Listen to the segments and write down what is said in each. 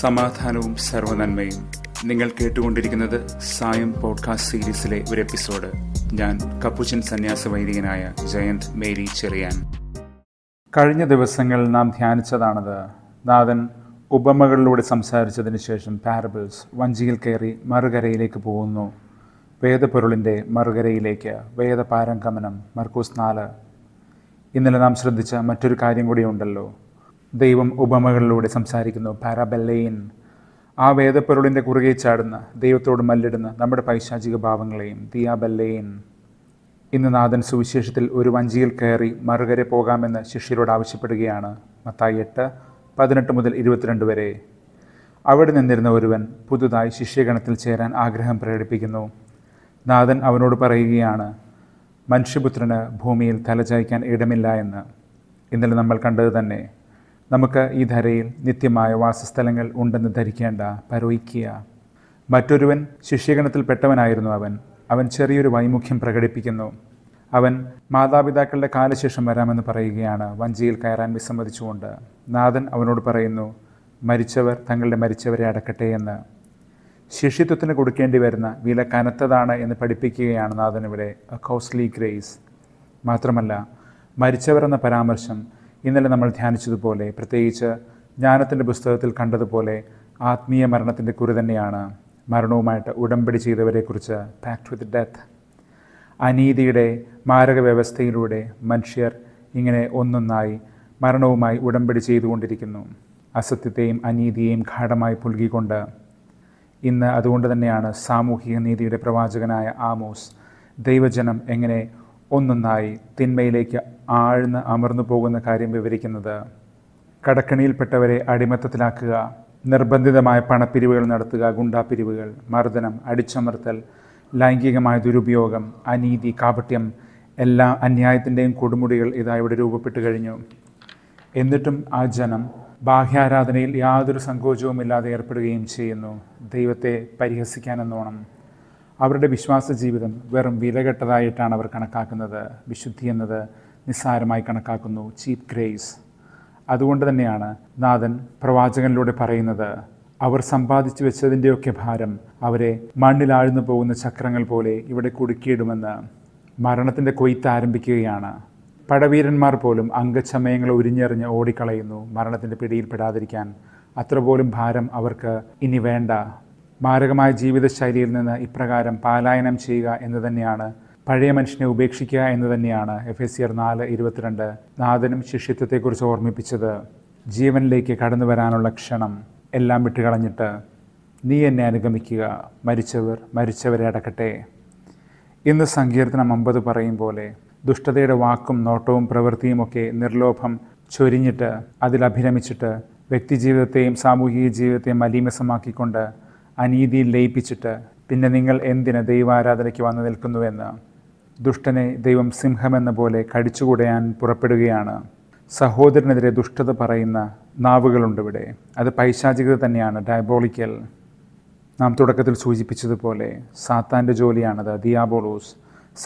സമാധാനവും സർവനന്മയും നിങ്ങൾ കേട്ടുകൊണ്ടിരിക്കുന്നത് സായം പോഡ്കാസ്റ്റ് സീരീസിലെ ഒരു എപ്പിസോഡ് ഞാൻ കപ്പുച്ചൻ സന്യാസ വൈദികനായ ജയന്ത് മേരി ചെറിയാൻ കഴിഞ്ഞ ദിവസങ്ങൾ നാം ധ്യാനിച്ചതാണത് നാഥൻ ഉപമകളിലൂടെ സംസാരിച്ചതിന് ശേഷം പാരബിൾസ് വഞ്ചിയിൽ കയറി മറുകരയിലേക്ക് പോകുന്നു വേദപൊരുളിൻ്റെ മറുകരയിലേക്ക് വേദപാരംഗമനം മർക്കൂസ് നാല് ഇന്നലെ നാം ശ്രദ്ധിച്ച മറ്റൊരു കാര്യം കൂടിയുണ്ടല്ലോ ദൈവം ഉപമകളിലൂടെ സംസാരിക്കുന്നു പാരാബെല്ലയിൻ ആ വേദപ്പൊരുളിൻ്റെ കുറുകെ ചാടുന്ന ദൈവത്തോട് മല്ലിടുന്ന നമ്മുടെ പൈശാചിക ഭാവങ്ങളെയും ദിയാബെല്ലയിൻ ഇന്ന് നാഥൻ സുവിശേഷത്തിൽ ഒരു വഞ്ചിയിൽ കയറി മറുകരെ പോകാമെന്ന് ശിഷ്യരോട് ആവശ്യപ്പെടുകയാണ് മത്തായി എട്ട് പതിനെട്ട് മുതൽ ഇരുപത്തിരണ്ട് വരെ അവിടെ നിന്നിരുന്ന ഒരുവൻ പുതുതായി ശിഷ്യഗണത്തിൽ ചേരാൻ ആഗ്രഹം പ്രകടിപ്പിക്കുന്നു നാഥൻ അവനോട് പറയുകയാണ് മനുഷ്യപുത്രന് ഭൂമിയിൽ തലചായ്ക്കാൻ ഇടമില്ല എന്ന് ഇന്നലെ നമ്മൾ കണ്ടത് തന്നെ നമുക്ക് ഈ ധരയിൽ നിത്യമായ വാസസ്ഥലങ്ങൾ ഉണ്ടെന്ന് ധരിക്കേണ്ട പരോയിക്കുക മറ്റൊരുവൻ ശിഷ്യഗണത്തിൽപ്പെട്ടവനായിരുന്നു അവൻ അവൻ ചെറിയൊരു വൈമുഖ്യം പ്രകടിപ്പിക്കുന്നു അവൻ മാതാപിതാക്കളുടെ കാലശേഷം വരാമെന്ന് പറയുകയാണ് വഞ്ചിയിൽ കയറാൻ വിസമ്മതിച്ചുകൊണ്ട് നാഥൻ അവനോട് പറയുന്നു മരിച്ചവർ തങ്ങളുടെ മരിച്ചവരെ അടക്കട്ടെ എന്ന് ശിഷ്യത്വത്തിന് കൊടുക്കേണ്ടി വരുന്ന വില കനത്തതാണ് എന്ന് പഠിപ്പിക്കുകയാണ് നാഥൻ ഇവിടെ എ കോസ്റ്റ്ലി ഗ്രേസ് മാത്രമല്ല മരിച്ചവർ എന്ന പരാമർശം ഇന്നലെ നമ്മൾ ധ്യാനിച്ചതുപോലെ പ്രത്യേകിച്ച് ജ്ഞാനത്തിൻ്റെ പുസ്തകത്തിൽ കണ്ടതുപോലെ ആത്മീയ മരണത്തിൻ്റെ കുറി തന്നെയാണ് മരണവുമായിട്ട് ഉടമ്പടി ചെയ്തവരെക്കുറിച്ച് പാക്ട് വിത്ത് ഡെത്ത് അനീതിയുടെ മാരക വ്യവസ്ഥയിലൂടെ മനുഷ്യർ ഇങ്ങനെ ഒന്നൊന്നായി മരണവുമായി ഉടമ്പടി ചെയ്തുകൊണ്ടിരിക്കുന്നു അസത്യത്തെയും അനീതിയെയും ഗാഠമായി പുൽകിക്കൊണ്ട് ഇന്ന് അതുകൊണ്ട് തന്നെയാണ് സാമൂഹിക നീതിയുടെ പ്രവാചകനായ ആമോസ് ദൈവജനം എങ്ങനെ ഒന്നൊന്നായി തിന്മയിലേക്ക് ആഴ്ന്ന് അമർന്നു പോകുന്ന കാര്യം വിവരിക്കുന്നത് കടക്കണിയിൽപ്പെട്ടവരെ അടിമത്തത്തിലാക്കുക നിർബന്ധിതമായ പണപ്പിരിവുകൾ നടത്തുക ഗുണ്ടാപ്പിരിവുകൾ മർദ്ദനം അടിച്ചമർത്തൽ ലൈംഗികമായ ദുരുപയോഗം അനീതി കാപട്യം എല്ലാ അന്യായത്തിൻ്റെയും കൊടുമുടികൾ ഇതായി ഇവിടെ രൂപപ്പെട്ടു കഴിഞ്ഞു എന്നിട്ടും ആ ജനം ബാഹ്യാരാധനയിൽ യാതൊരു സങ്കോചവുമില്ലാതെ ഏർപ്പെടുകയും ചെയ്യുന്നു ദൈവത്തെ പരിഹസിക്കാനെന്നോണം അവരുടെ വിശ്വാസ ജീവിതം വെറും വിലകെട്ടതായിട്ടാണ് അവർ കണക്കാക്കുന്നത് വിശുദ്ധി എന്നത് നിസ്സാരമായി കണക്കാക്കുന്നു ചീപ്പ് ഗ്രേസ് അതുകൊണ്ട് തന്നെയാണ് നാഥൻ പ്രവാചകനിലൂടെ പറയുന്നത് അവർ സമ്പാദിച്ചു വെച്ചതിൻ്റെയൊക്കെ ഭാരം അവരെ മണ്ണിലാഴ്ന്നു പോകുന്ന ചക്രങ്ങൾ പോലെ ഇവിടെ കുടുക്കിയിടുമെന്ന് മരണത്തിൻ്റെ കൊയ്ത്ത് ആരംഭിക്കുകയാണ് പടവീരന്മാർ പോലും അംഗച്ചമയങ്ങളെ ഉരിഞ്ഞെറിഞ്ഞ് ഓടിക്കളയുന്നു മരണത്തിൻ്റെ പിടിയിൽപ്പെടാതിരിക്കാൻ അത്ര പോലും ഭാരം അവർക്ക് ഇനി വേണ്ട മാരകമായ ജീവിതശൈലിയിൽ നിന്ന് ഇപ്രകാരം പാലായനം ചെയ്യുക എന്ന് തന്നെയാണ് പഴയ മനുഷ്യനെ ഉപേക്ഷിക്കുക എന്ന് തന്നെയാണ് എഫ് എസ് സിയർ നാല് ഇരുപത്തിരണ്ട് നാഥനും ശിഷ്യത്വത്തെക്കുറിച്ച് ഓർമ്മിപ്പിച്ചത് ജീവനിലേക്ക് കടന്നു വരാനുള്ള ക്ഷണം എല്ലാം വിട്ടുകളഞ്ഞിട്ട് നീ എന്നെ അനുഗമിക്കുക മരിച്ചവർ മരിച്ചവരെ അടക്കട്ടെ ഇന്ന് സങ്കീർത്തനം അമ്പത് പറയും പോലെ ദുഷ്ടതയുടെ വാക്കും നോട്ടവും പ്രവൃത്തിയുമൊക്കെ നിർലോഭം ചൊരിഞ്ഞിട്ട് അതിലഭിരമിച്ചിട്ട് വ്യക്തിജീവിതത്തെയും സാമൂഹിക ജീവിതത്തെയും മലീമസമാക്കിക്കൊണ്ട് അനീതിയിൽ ലയിപ്പിച്ചിട്ട് പിന്നെ നിങ്ങൾ എന്തിന് ദൈവാരാധനയ്ക്ക് വന്നു നിൽക്കുന്നുവെന്ന് ദുഷ്ടനെ ദൈവം സിംഹമെന്ന പോലെ കടിച്ചുകൂടയാൻ പുറപ്പെടുകയാണ് സഹോദരനെതിരെ ദുഷ്ടത പറയുന്ന നാവുകളുണ്ടിവിടെ അത് പൈശാചികത തന്നെയാണ് ഡയബോളിക്കൽ നാം തുടക്കത്തിൽ സൂചിപ്പിച്ചതുപോലെ സാത്താൻ്റെ ജോലിയാണത് ദിയാബോളൂസ്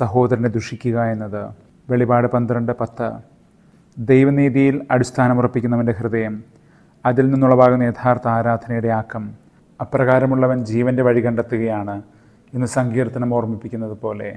സഹോദരനെ ദുഷിക്കുക എന്നത് വെളിപാട് പന്ത്രണ്ട് പത്ത് ദൈവനീതിയിൽ അടിസ്ഥാനമുറപ്പിക്കുന്നവൻ്റെ ഹൃദയം അതിൽ നിന്നുളവാകുന്ന യഥാർത്ഥ ആരാധനയുടെ ആക്കം അപ്രകാരമുള്ളവൻ ജീവൻ്റെ വഴി കണ്ടെത്തുകയാണ് ഇന്ന് സങ്കീർത്തനം ഓർമ്മിപ്പിക്കുന്നത് പോലെ